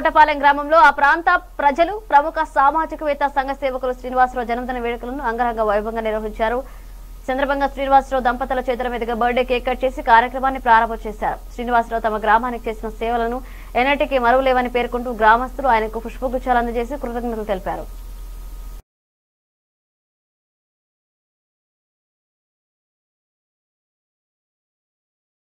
కోటపాలెం గ్రామంలో ఆ ప్రాంత ప్రజలు ప్రముఖ సామాజికవేత్త సంఘ సేవకులు శ్రీనివాసరావు జన్మదిన వేడుకలను అంగరంగ వైభవంగా నిర్వహించారు సందర్భంగా శ్రీనివాసరావు దంపతుల చేతుల మీదుగా బర్త్డే కేక్ కట్ చేసి కార్యక్రమాన్ని ప్రారంభం చేశారు శ్రీనివాసరావు తమ గ్రామానికి చేసిన సేవలను ఎన్నటికీ మరువులేవని పేర్కొంటూ గ్రామస్తులు ఆయనకు పుష్పగుచ్చాలు అందజేసి కృతజ్ఞతలు తెలిపారు